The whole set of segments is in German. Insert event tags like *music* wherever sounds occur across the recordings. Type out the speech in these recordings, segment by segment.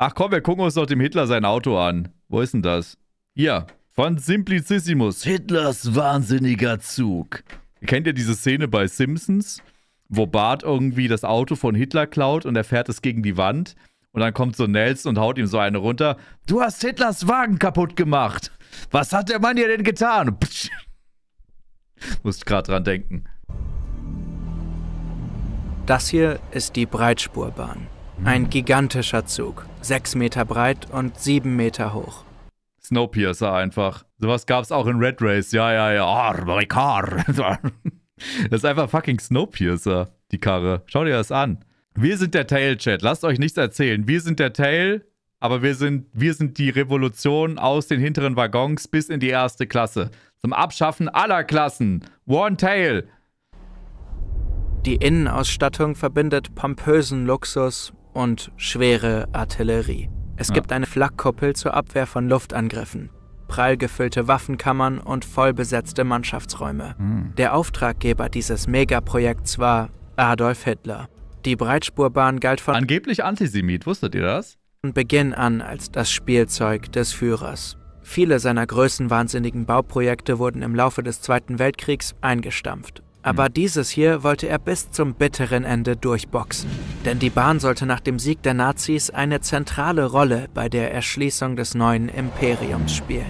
Ach komm, wir gucken uns doch dem Hitler sein Auto an. Wo ist denn das? Hier, von Simplicissimus. Hitlers wahnsinniger Zug. Kennt ihr diese Szene bei Simpsons, wo Bart irgendwie das Auto von Hitler klaut und er fährt es gegen die Wand? Und dann kommt so Nelson und haut ihm so eine runter. Du hast Hitlers Wagen kaputt gemacht. Was hat der Mann hier denn getan? Psch. *laughs* Musst gerade dran denken. Das hier ist die Breitspurbahn. Ein gigantischer Zug sechs Meter breit und sieben Meter hoch. Snowpiercer einfach. Sowas gab's auch in Red Race. Ja, ja, ja. Oh, my car. *laughs* Das ist einfach fucking Snowpiercer, die Karre. Schau dir das an. Wir sind der Tail-Chat. Lasst euch nichts erzählen. Wir sind der Tail, aber wir sind, wir sind die Revolution aus den hinteren Waggons bis in die erste Klasse. Zum Abschaffen aller Klassen. One Tail. Die Innenausstattung verbindet pompösen Luxus und schwere Artillerie. Es ja. gibt eine Flakkuppel zur Abwehr von Luftangriffen, prall gefüllte Waffenkammern und vollbesetzte Mannschaftsräume. Mhm. Der Auftraggeber dieses Megaprojekts war Adolf Hitler. Die Breitspurbahn galt von angeblich Antisemit, wusstet ihr das? Von Beginn an als das Spielzeug des Führers. Viele seiner größten wahnsinnigen Bauprojekte wurden im Laufe des Zweiten Weltkriegs eingestampft aber dieses hier wollte er bis zum bitteren Ende durchboxen. Denn die Bahn sollte nach dem Sieg der Nazis eine zentrale Rolle bei der Erschließung des neuen Imperiums spielen.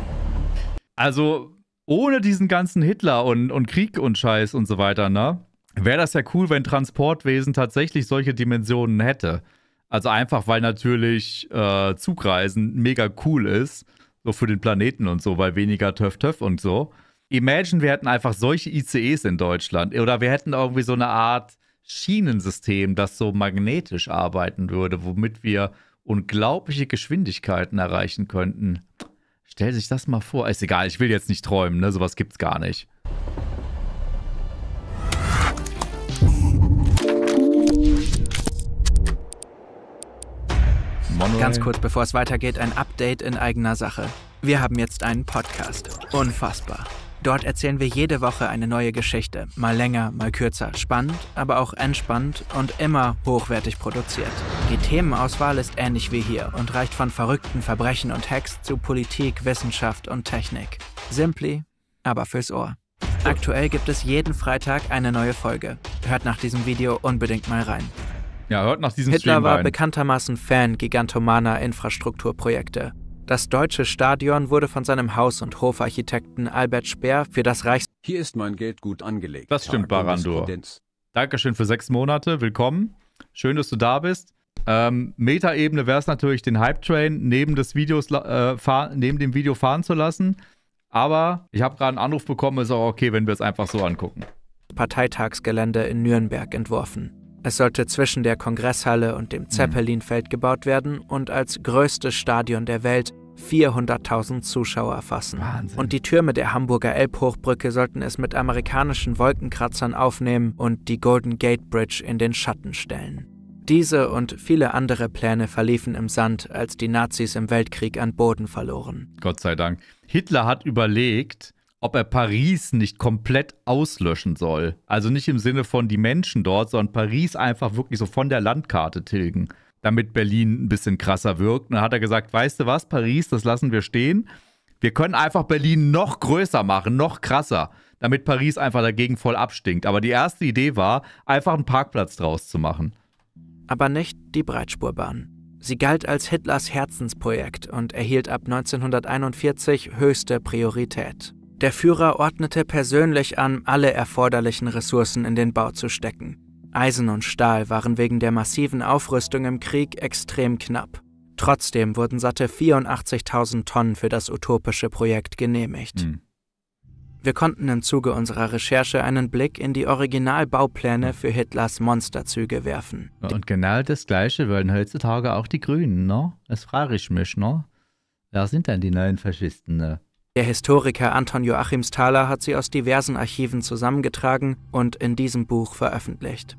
Also ohne diesen ganzen Hitler und, und Krieg und Scheiß und so weiter, ne? Wäre das ja cool, wenn Transportwesen tatsächlich solche Dimensionen hätte. Also einfach, weil natürlich äh, Zugreisen mega cool ist, so für den Planeten und so, weil weniger Töff-Töff und so imagine, wir hätten einfach solche ICEs in Deutschland oder wir hätten irgendwie so eine Art Schienensystem, das so magnetisch arbeiten würde, womit wir unglaubliche Geschwindigkeiten erreichen könnten. Stell sich das mal vor. Ist egal, ich will jetzt nicht träumen, ne? Sowas gibt's gar nicht. Ganz kurz, bevor es weitergeht, ein Update in eigener Sache. Wir haben jetzt einen Podcast. Unfassbar. Dort erzählen wir jede Woche eine neue Geschichte, mal länger, mal kürzer, spannend, aber auch entspannt und immer hochwertig produziert. Die Themenauswahl ist ähnlich wie hier und reicht von verrückten Verbrechen und Hacks zu Politik, Wissenschaft und Technik. Simply, aber fürs Ohr. Aktuell gibt es jeden Freitag eine neue Folge. Hört nach diesem Video unbedingt mal rein. Ja, hört nach diesem Hitler Stream war rein. bekanntermaßen Fan gigantomaner Infrastrukturprojekte das deutsche Stadion wurde von seinem Haus- und Hofarchitekten Albert Speer für das Reichs... Hier ist mein Geld gut angelegt. Das stimmt, Barandor. Dankeschön für sechs Monate. Willkommen. Schön, dass du da bist. Ähm, Metaebene wäre es natürlich, den Hype-Train neben, äh, neben dem Video fahren zu lassen. Aber ich habe gerade einen Anruf bekommen, ist auch okay, wenn wir es einfach so angucken. Parteitagsgelände in Nürnberg entworfen. Es sollte zwischen der Kongresshalle und dem mhm. Zeppelinfeld gebaut werden und als größtes Stadion der Welt 400.000 Zuschauer fassen. Wahnsinn. Und die Türme der Hamburger Elbhochbrücke sollten es mit amerikanischen Wolkenkratzern aufnehmen und die Golden Gate Bridge in den Schatten stellen. Diese und viele andere Pläne verliefen im Sand, als die Nazis im Weltkrieg an Boden verloren. Gott sei Dank. Hitler hat überlegt, ob er Paris nicht komplett auslöschen soll. Also nicht im Sinne von die Menschen dort, sondern Paris einfach wirklich so von der Landkarte tilgen, damit Berlin ein bisschen krasser wirkt. Und dann hat er gesagt, weißt du was, Paris, das lassen wir stehen. Wir können einfach Berlin noch größer machen, noch krasser, damit Paris einfach dagegen voll abstinkt. Aber die erste Idee war, einfach einen Parkplatz draus zu machen. Aber nicht die Breitspurbahn. Sie galt als Hitlers Herzensprojekt und erhielt ab 1941 höchste Priorität. Der Führer ordnete persönlich an, alle erforderlichen Ressourcen in den Bau zu stecken. Eisen und Stahl waren wegen der massiven Aufrüstung im Krieg extrem knapp. Trotzdem wurden satte 84.000 Tonnen für das utopische Projekt genehmigt. Mhm. Wir konnten im Zuge unserer Recherche einen Blick in die Originalbaupläne für Hitlers Monsterzüge werfen. Und genau das Gleiche wollen heutzutage auch die Grünen, ne? Das frage ich mich, ne? Wer sind denn die neuen Faschisten, ne? Der Historiker Anton Joachimsthaler hat sie aus diversen Archiven zusammengetragen und in diesem Buch veröffentlicht.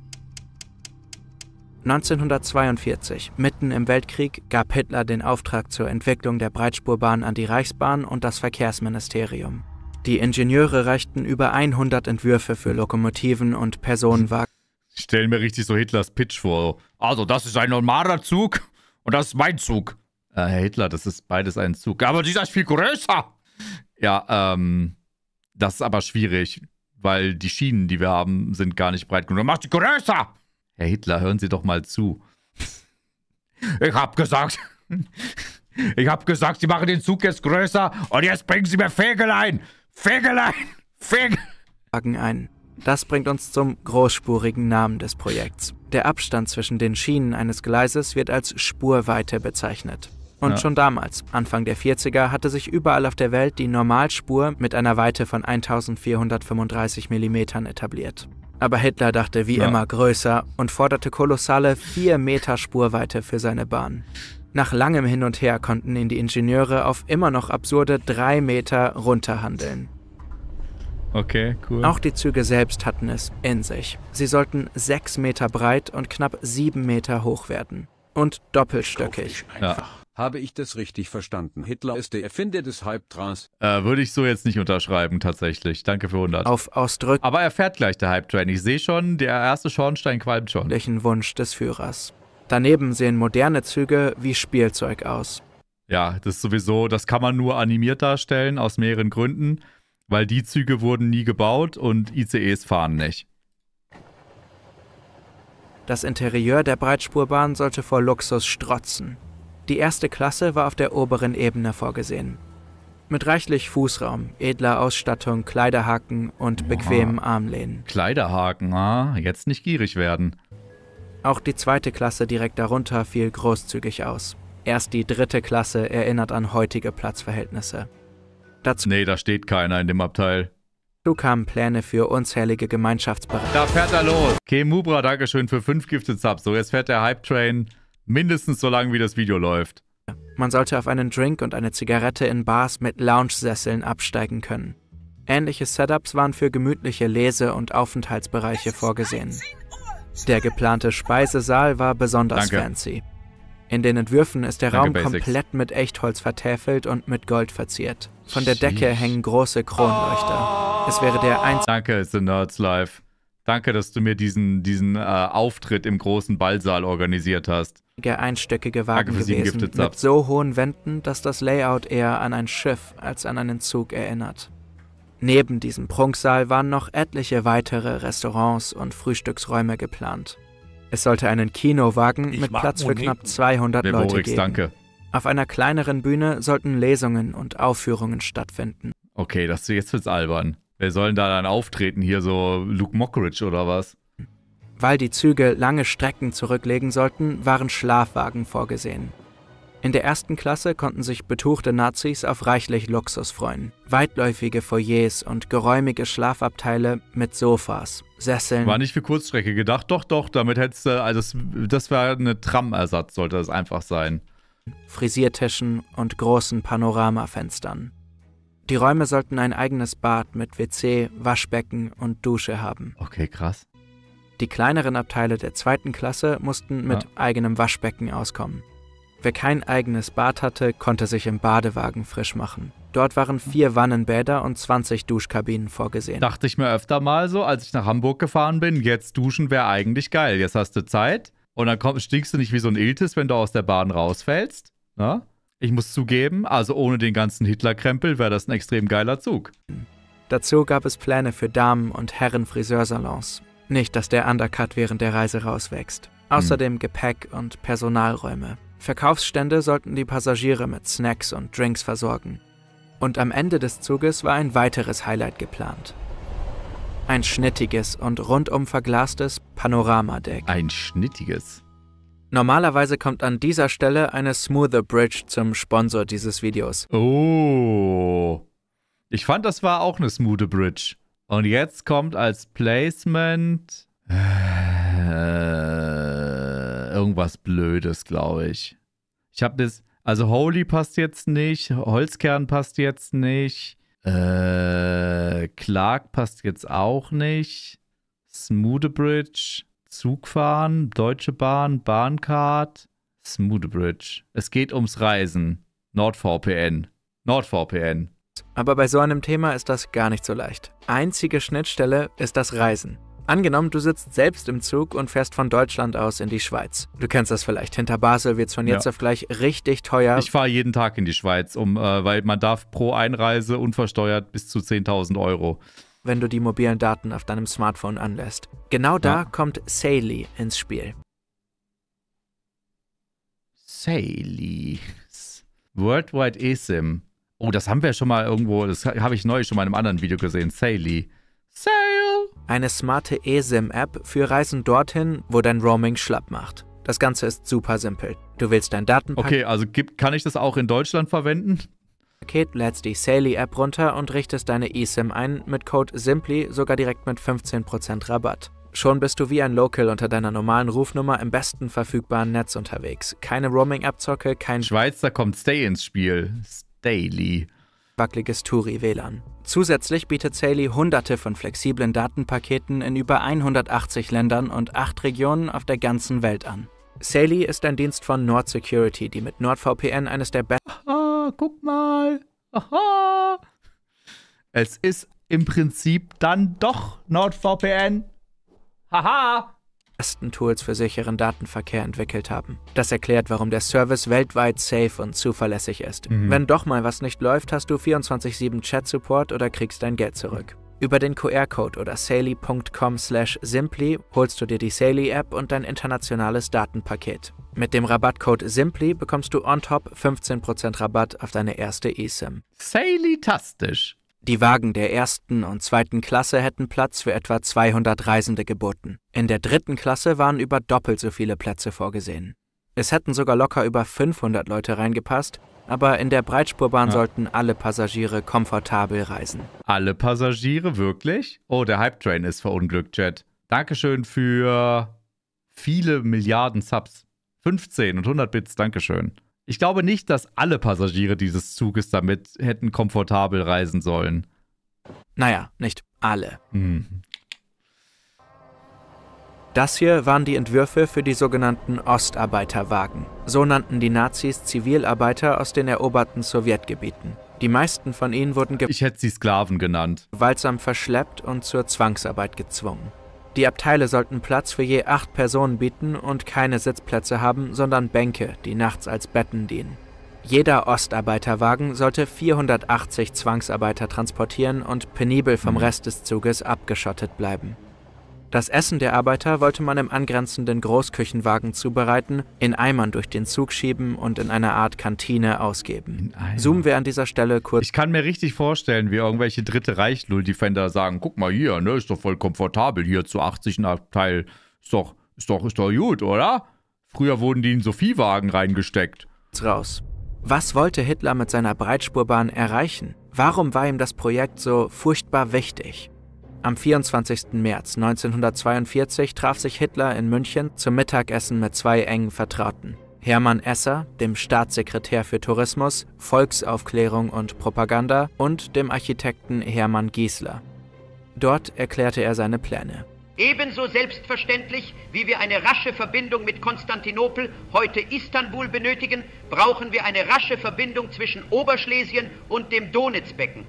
1942, mitten im Weltkrieg, gab Hitler den Auftrag zur Entwicklung der Breitspurbahn an die Reichsbahn und das Verkehrsministerium. Die Ingenieure reichten über 100 Entwürfe für Lokomotiven und Personenwagen. Ich stelle mir richtig so Hitlers Pitch vor. Also, das ist ein normaler Zug und das ist mein Zug. Äh, Herr Hitler, das ist beides ein Zug. Aber dieser ist viel größer. Ja, ähm, das ist aber schwierig, weil die Schienen, die wir haben, sind gar nicht breit genug. Mach die größer! Herr Hitler, hören Sie doch mal zu. Ich hab gesagt, ich hab gesagt, Sie machen den Zug jetzt größer und jetzt bringen Sie mir Fegelein! Fegelein! Fegelein! ein. Das bringt uns zum großspurigen Namen des Projekts. Der Abstand zwischen den Schienen eines Gleises wird als Spurweite bezeichnet. Und ja. schon damals, Anfang der 40er, hatte sich überall auf der Welt die Normalspur mit einer Weite von 1435 mm etabliert. Aber Hitler dachte wie ja. immer größer und forderte kolossale 4 Meter Spurweite für seine Bahn. Nach langem Hin und Her konnten ihn die Ingenieure auf immer noch absurde 3 Meter runterhandeln. Okay, cool. Auch die Züge selbst hatten es in sich. Sie sollten 6 Meter breit und knapp 7 Meter hoch werden. Und doppelstöckig. Ja. Habe ich das richtig verstanden? Hitler ist der Erfinder des hype trains Äh, würde ich so jetzt nicht unterschreiben, tatsächlich. Danke für 100. Auf Ausdrück. Aber er fährt gleich der Hype-Train. Ich sehe schon, der erste Schornstein qualmt schon. Welchen Wunsch des Führers. Daneben sehen moderne Züge wie Spielzeug aus. Ja, das ist sowieso, das kann man nur animiert darstellen, aus mehreren Gründen. Weil die Züge wurden nie gebaut und ICEs fahren nicht. Das Interieur der Breitspurbahn sollte vor Luxus strotzen. Die erste Klasse war auf der oberen Ebene vorgesehen. Mit reichlich Fußraum, edler Ausstattung, Kleiderhaken und bequemen Armlehnen. Kleiderhaken, ah, jetzt nicht gierig werden. Auch die zweite Klasse direkt darunter fiel großzügig aus. Erst die dritte Klasse erinnert an heutige Platzverhältnisse. Dazu nee, da steht keiner in dem Abteil. Du kamen Pläne für unzählige Gemeinschaftsbereiche. Da fährt er los. Okay, danke schön für fünf gifte Subs. So, jetzt fährt der Hype Train Mindestens so lange, wie das Video läuft. Man sollte auf einen Drink und eine Zigarette in Bars mit Lounge-Sesseln absteigen können. Ähnliche Setups waren für gemütliche Lese- und Aufenthaltsbereiche vorgesehen. Der geplante Speisesaal war besonders Danke. fancy. In den Entwürfen ist der Danke, Raum Basics. komplett mit Echtholz vertäfelt und mit Gold verziert. Von der Decke hängen große Kronleuchter. Es wäre der einzige. Danke, it's the nerd's life. Danke, dass du mir diesen, diesen äh, Auftritt im großen Ballsaal organisiert hast. Einstöckige Wagen gewesen, mit so hohen Wänden, dass das Layout eher an ein Schiff als an einen Zug erinnert. Neben diesem Prunksaal waren noch etliche weitere Restaurants und Frühstücksräume geplant. Es sollte einen Kinowagen ich mit Platz für knapp 200 Der Leute Borix, geben. Danke. Auf einer kleineren Bühne sollten Lesungen und Aufführungen stattfinden. Okay, das jetzt wird's albern. Wer soll denn da dann auftreten hier, so Luke Mockridge oder was? Weil die Züge lange Strecken zurücklegen sollten, waren Schlafwagen vorgesehen. In der ersten Klasse konnten sich betuchte Nazis auf reichlich Luxus freuen. Weitläufige Foyers und geräumige Schlafabteile mit Sofas, Sesseln. War nicht für Kurzstrecke gedacht, doch, doch, damit hättest du, also das, das war eine Tramersatz, sollte es einfach sein. Frisiertischen und großen Panoramafenstern. Die Räume sollten ein eigenes Bad mit WC, Waschbecken und Dusche haben. Okay, krass. Die kleineren Abteile der zweiten Klasse mussten mit ja. eigenem Waschbecken auskommen. Wer kein eigenes Bad hatte, konnte sich im Badewagen frisch machen. Dort waren vier Wannenbäder und 20 Duschkabinen vorgesehen. Dachte ich mir öfter mal so, als ich nach Hamburg gefahren bin, jetzt duschen wäre eigentlich geil. Jetzt hast du Zeit und dann komm, stiegst du nicht wie so ein Iltis, wenn du aus der Bahn rausfällst. Na? Ne? Ich muss zugeben, also ohne den ganzen Hitlerkrempel wäre das ein extrem geiler Zug. Dazu gab es Pläne für Damen- und Herren-Friseursalons. Nicht, dass der Undercut während der Reise rauswächst. Außerdem hm. Gepäck und Personalräume. Verkaufsstände sollten die Passagiere mit Snacks und Drinks versorgen. Und am Ende des Zuges war ein weiteres Highlight geplant. Ein schnittiges und rundum verglastes Panoramadeck. Ein schnittiges? Normalerweise kommt an dieser Stelle eine Smoother Bridge zum Sponsor dieses Videos. Oh. Ich fand, das war auch eine Smoother Bridge. Und jetzt kommt als Placement äh, irgendwas Blödes, glaube ich. Ich habe das, also Holy passt jetzt nicht, Holzkern passt jetzt nicht, äh, Clark passt jetzt auch nicht, Smoother Bridge. Zugfahren, Deutsche Bahn, Bahncard, Smoothbridge. Es geht ums Reisen. NordVPN. NordVPN. Aber bei so einem Thema ist das gar nicht so leicht. Einzige Schnittstelle ist das Reisen. Angenommen, du sitzt selbst im Zug und fährst von Deutschland aus in die Schweiz. Du kennst das vielleicht. Hinter Basel wird es von jetzt ja. auf gleich richtig teuer. Ich fahre jeden Tag in die Schweiz, um, äh, weil man darf pro Einreise unversteuert bis zu 10.000 Euro wenn du die mobilen Daten auf deinem Smartphone anlässt. Genau ja. da kommt Sally ins Spiel. Sally. Worldwide eSIM. Oh, das haben wir schon mal irgendwo, das habe ich neu schon mal in einem anderen Video gesehen. Sally. Sail. Eine smarte eSIM-App für Reisen dorthin, wo dein Roaming schlapp macht. Das Ganze ist super simpel. Du willst dein Datenpaket. Okay, also gibt, kann ich das auch in Deutschland verwenden? Paket lädst die Sally-App runter und richtest deine eSIM ein, mit Code SIMPLY sogar direkt mit 15% Rabatt. Schon bist du wie ein Local unter deiner normalen Rufnummer im besten verfügbaren Netz unterwegs. Keine Roaming-Abzocke, kein... Schweizer kommt Stay ins Spiel. Staley wackeliges Turi-WLAN. Zusätzlich bietet Saley hunderte von flexiblen Datenpaketen in über 180 Ländern und 8 Regionen auf der ganzen Welt an. Saley ist ein Dienst von Nord Security, die mit NordVPN eines der besten. Ah guck mal, aha. Es ist im Prinzip dann doch NordVPN. Haha. Ersten Tools für sicheren Datenverkehr entwickelt haben. Das erklärt, warum der Service weltweit safe und zuverlässig ist. Mhm. Wenn doch mal was nicht läuft, hast du 24-7 Chat-Support oder kriegst dein Geld zurück. Über den QR-Code oder saley.com/simply holst du dir die Saley App und dein internationales Datenpaket. Mit dem Rabattcode Simply bekommst du on top 15% Rabatt auf deine erste eSIM. Saley-tastisch. Die Wagen der ersten und zweiten Klasse hätten Platz für etwa 200 Reisende geboten. In der dritten Klasse waren über doppelt so viele Plätze vorgesehen. Es hätten sogar locker über 500 Leute reingepasst, aber in der Breitspurbahn ja. sollten alle Passagiere komfortabel reisen. Alle Passagiere, wirklich? Oh, der Hype-Train ist verunglückt, Chat. Dankeschön für viele Milliarden Subs. 15 und 100 Bits, Dankeschön. Ich glaube nicht, dass alle Passagiere dieses Zuges damit hätten komfortabel reisen sollen. Naja, nicht alle. Hm, das hier waren die Entwürfe für die sogenannten Ostarbeiterwagen. So nannten die Nazis Zivilarbeiter aus den eroberten Sowjetgebieten. Die meisten von ihnen wurden ich hätte sie Sklaven genannt. gewaltsam verschleppt und zur Zwangsarbeit gezwungen. Die Abteile sollten Platz für je acht Personen bieten und keine Sitzplätze haben, sondern Bänke, die nachts als Betten dienen. Jeder Ostarbeiterwagen sollte 480 Zwangsarbeiter transportieren und penibel vom mhm. Rest des Zuges abgeschottet bleiben. Das Essen der Arbeiter wollte man im angrenzenden Großküchenwagen zubereiten, in Eimern durch den Zug schieben und in einer Art Kantine ausgeben. Zoomen wir an dieser Stelle kurz. Ich kann mir richtig vorstellen, wie irgendwelche dritte reich defender sagen: guck mal hier, ne, ist doch voll komfortabel hier zu 80 ein Abteil. Ist doch, ist doch, ist doch gut, oder? Früher wurden die in Sophiewagen reingesteckt. Raus. Was wollte Hitler mit seiner Breitspurbahn erreichen? Warum war ihm das Projekt so furchtbar wichtig? Am 24. März 1942 traf sich Hitler in München zum Mittagessen mit zwei engen Vertrauten, Hermann Esser, dem Staatssekretär für Tourismus, Volksaufklärung und Propaganda und dem Architekten Hermann Giesler. Dort erklärte er seine Pläne. Ebenso selbstverständlich, wie wir eine rasche Verbindung mit Konstantinopel, heute Istanbul, benötigen, brauchen wir eine rasche Verbindung zwischen Oberschlesien und dem Donitzbecken.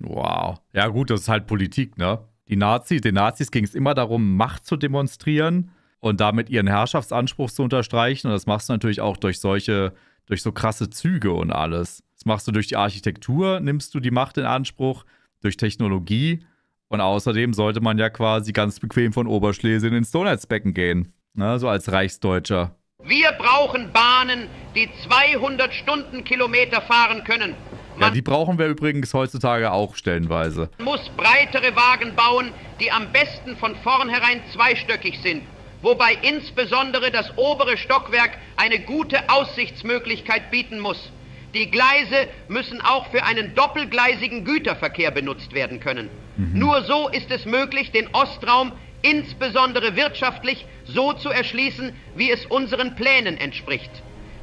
Wow. Ja, gut, das ist halt Politik, ne? Die Nazis, den Nazis ging es immer darum, Macht zu demonstrieren und damit ihren Herrschaftsanspruch zu unterstreichen. Und das machst du natürlich auch durch solche, durch so krasse Züge und alles. Das machst du durch die Architektur, nimmst du die Macht in Anspruch, durch Technologie. Und außerdem sollte man ja quasi ganz bequem von Oberschlesien ins Donutsbecken gehen. Ne, so als Reichsdeutscher. Wir brauchen Bahnen, die 200 Stundenkilometer fahren können ja, die brauchen wir übrigens heutzutage auch stellenweise. Man muss breitere Wagen bauen, die am besten von vornherein zweistöckig sind, wobei insbesondere das obere Stockwerk eine gute Aussichtsmöglichkeit bieten muss. Die Gleise müssen auch für einen doppelgleisigen Güterverkehr benutzt werden können. Mhm. Nur so ist es möglich, den Ostraum insbesondere wirtschaftlich so zu erschließen, wie es unseren Plänen entspricht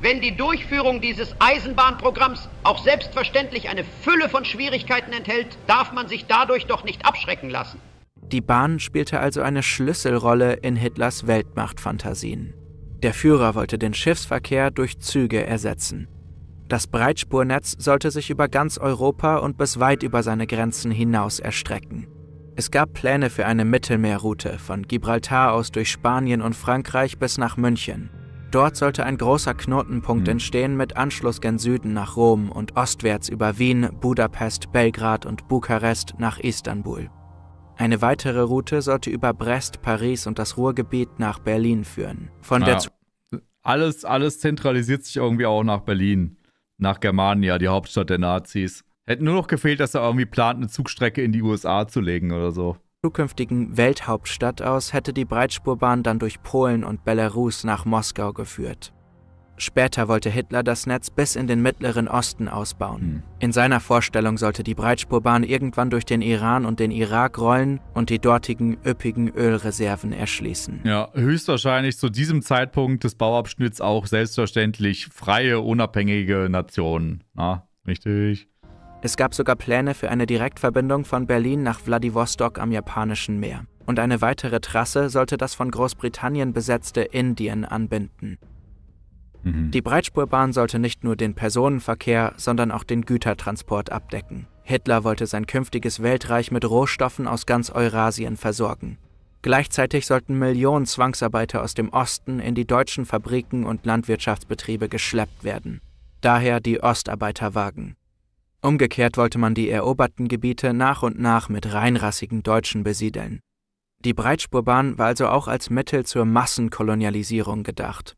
wenn die Durchführung dieses Eisenbahnprogramms auch selbstverständlich eine Fülle von Schwierigkeiten enthält, darf man sich dadurch doch nicht abschrecken lassen. Die Bahn spielte also eine Schlüsselrolle in Hitlers Weltmachtfantasien. Der Führer wollte den Schiffsverkehr durch Züge ersetzen. Das Breitspurnetz sollte sich über ganz Europa und bis weit über seine Grenzen hinaus erstrecken. Es gab Pläne für eine Mittelmeerroute von Gibraltar aus durch Spanien und Frankreich bis nach München. Dort sollte ein großer Knotenpunkt mhm. entstehen mit Anschluss gen Süden nach Rom und ostwärts über Wien, Budapest, Belgrad und Bukarest nach Istanbul. Eine weitere Route sollte über Brest, Paris und das Ruhrgebiet nach Berlin führen. Von naja. der Z alles, alles zentralisiert sich irgendwie auch nach Berlin, nach Germania, die Hauptstadt der Nazis. Hätte nur noch gefehlt, dass er irgendwie plant, eine Zugstrecke in die USA zu legen oder so zukünftigen Welthauptstadt aus hätte die Breitspurbahn dann durch Polen und Belarus nach Moskau geführt. Später wollte Hitler das Netz bis in den Mittleren Osten ausbauen. Hm. In seiner Vorstellung sollte die Breitspurbahn irgendwann durch den Iran und den Irak rollen und die dortigen üppigen Ölreserven erschließen. Ja, höchstwahrscheinlich zu diesem Zeitpunkt des Bauabschnitts auch selbstverständlich freie, unabhängige Nationen. Na, richtig. Es gab sogar Pläne für eine Direktverbindung von Berlin nach Wladiwostok am Japanischen Meer. Und eine weitere Trasse sollte das von Großbritannien besetzte Indien anbinden. Mhm. Die Breitspurbahn sollte nicht nur den Personenverkehr, sondern auch den Gütertransport abdecken. Hitler wollte sein künftiges Weltreich mit Rohstoffen aus ganz Eurasien versorgen. Gleichzeitig sollten Millionen Zwangsarbeiter aus dem Osten in die deutschen Fabriken und Landwirtschaftsbetriebe geschleppt werden. Daher die Ostarbeiterwagen. Umgekehrt wollte man die eroberten Gebiete nach und nach mit reinrassigen Deutschen besiedeln. Die Breitspurbahn war also auch als Mittel zur Massenkolonialisierung gedacht.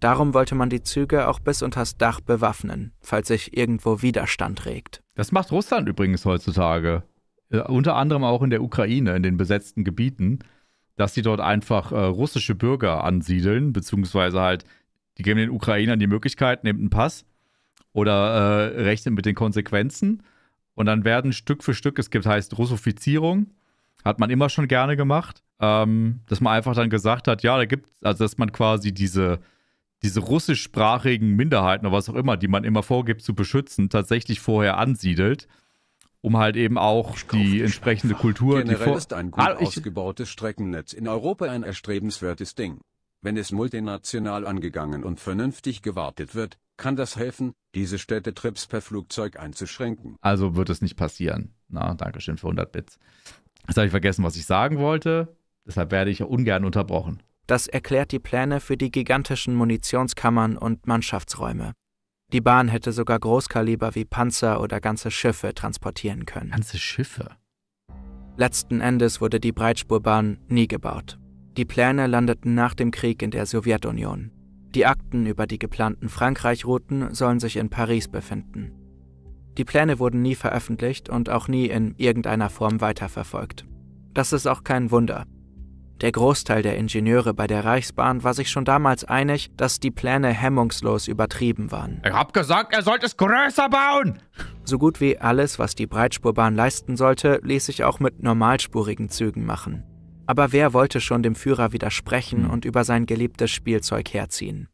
Darum wollte man die Züge auch bis unters Dach bewaffnen, falls sich irgendwo Widerstand regt. Das macht Russland übrigens heutzutage. Äh, unter anderem auch in der Ukraine, in den besetzten Gebieten, dass sie dort einfach äh, russische Bürger ansiedeln, beziehungsweise halt, die geben den Ukrainern die Möglichkeit, nehmt einen Pass, oder äh, rechnet mit den Konsequenzen. Und dann werden Stück für Stück, es gibt heißt Russifizierung, hat man immer schon gerne gemacht, ähm, dass man einfach dann gesagt hat, ja, da gibt es, also dass man quasi diese, diese russischsprachigen Minderheiten oder was auch immer, die man immer vorgibt zu beschützen, tatsächlich vorher ansiedelt, um halt eben auch die entsprechende Kultur. Generell ist ein gut ah, ausgebautes Streckennetz in Europa ein erstrebenswertes Ding. Wenn es multinational angegangen und vernünftig gewartet wird, kann das helfen, diese Städtetrips per Flugzeug einzuschränken. Also wird es nicht passieren. Na, Dankeschön für 100 Bits. Jetzt habe ich vergessen, was ich sagen wollte. Deshalb werde ich ungern unterbrochen. Das erklärt die Pläne für die gigantischen Munitionskammern und Mannschaftsräume. Die Bahn hätte sogar Großkaliber wie Panzer oder ganze Schiffe transportieren können. Ganze Schiffe? Letzten Endes wurde die Breitspurbahn nie gebaut. Die Pläne landeten nach dem Krieg in der Sowjetunion. Die Akten über die geplanten Frankreich-Routen sollen sich in Paris befinden. Die Pläne wurden nie veröffentlicht und auch nie in irgendeiner Form weiterverfolgt. Das ist auch kein Wunder. Der Großteil der Ingenieure bei der Reichsbahn war sich schon damals einig, dass die Pläne hemmungslos übertrieben waren. Ich hab gesagt, er sollte es größer bauen! So gut wie alles, was die Breitspurbahn leisten sollte, ließ sich auch mit normalspurigen Zügen machen. Aber wer wollte schon dem Führer widersprechen hm. und über sein geliebtes Spielzeug herziehen?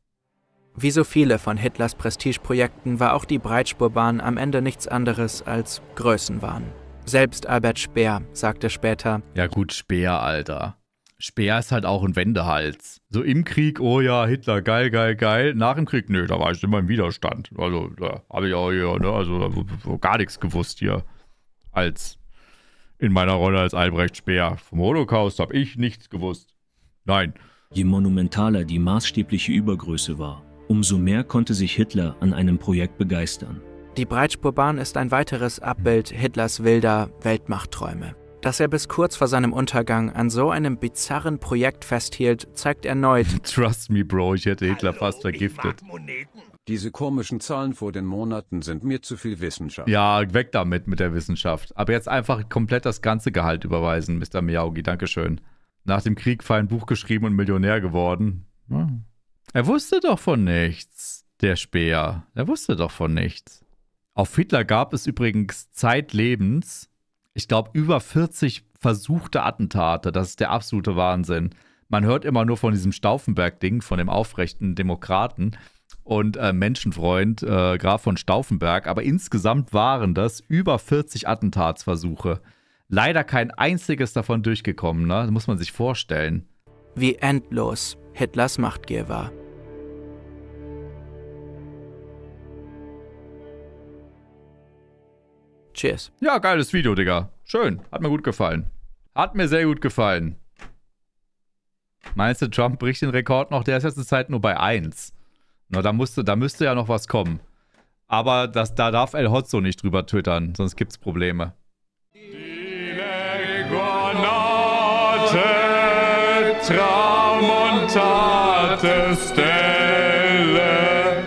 Wie so viele von Hitlers Prestigeprojekten war auch die Breitspurbahn am Ende nichts anderes als Größenwahn. Selbst Albert Speer sagte später: Ja, gut, Speer, Alter. Speer ist halt auch ein Wendehals. So im Krieg, oh ja, Hitler, geil, geil, geil. Nach dem Krieg, nö, da war ich immer im Widerstand. Also, da habe ich auch hier, ne, also da, gar nichts gewusst hier. Als in meiner Rolle als Albrecht Speer vom Holocaust habe ich nichts gewusst. Nein. Je monumentaler die maßstäbliche Übergröße war, umso mehr konnte sich Hitler an einem Projekt begeistern. Die Breitspurbahn ist ein weiteres Abbild Hitlers wilder Weltmachtträume. Dass er bis kurz vor seinem Untergang an so einem bizarren Projekt festhielt, zeigt erneut. *laughs* Trust me, Bro, ich hätte Hitler Hallo, fast vergiftet. Ich mag Moneten. Diese komischen Zahlen vor den Monaten sind mir zu viel Wissenschaft. Ja, weg damit mit der Wissenschaft. Aber jetzt einfach komplett das ganze Gehalt überweisen, Mr. Miyagi. Dankeschön. Nach dem Krieg fein Buch geschrieben und Millionär geworden. Er wusste doch von nichts, der Speer. Er wusste doch von nichts. Auf Hitler gab es übrigens zeitlebens, ich glaube, über 40 versuchte Attentate. Das ist der absolute Wahnsinn. Man hört immer nur von diesem Stauffenberg-Ding, von dem aufrechten Demokraten und äh, Menschenfreund äh, Graf von Stauffenberg, aber insgesamt waren das über 40 Attentatsversuche. Leider kein einziges davon durchgekommen, ne? muss man sich vorstellen. Wie endlos Hitlers Machtgier war. Cheers. Ja, geiles Video, Digga. Schön. Hat mir gut gefallen. Hat mir sehr gut gefallen. Meinst du, Trump bricht den Rekord noch? Der ist jetzt eine Zeit nur bei 1. Na, da, musste, da müsste ja noch was kommen. Aber das, da darf El Hotzo nicht drüber twittern, sonst gibt's Probleme. Die Legonate, Tramontate, Stelle,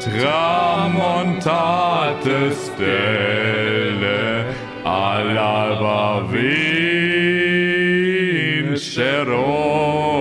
Tramontate, Stelle, Alaba Vincero.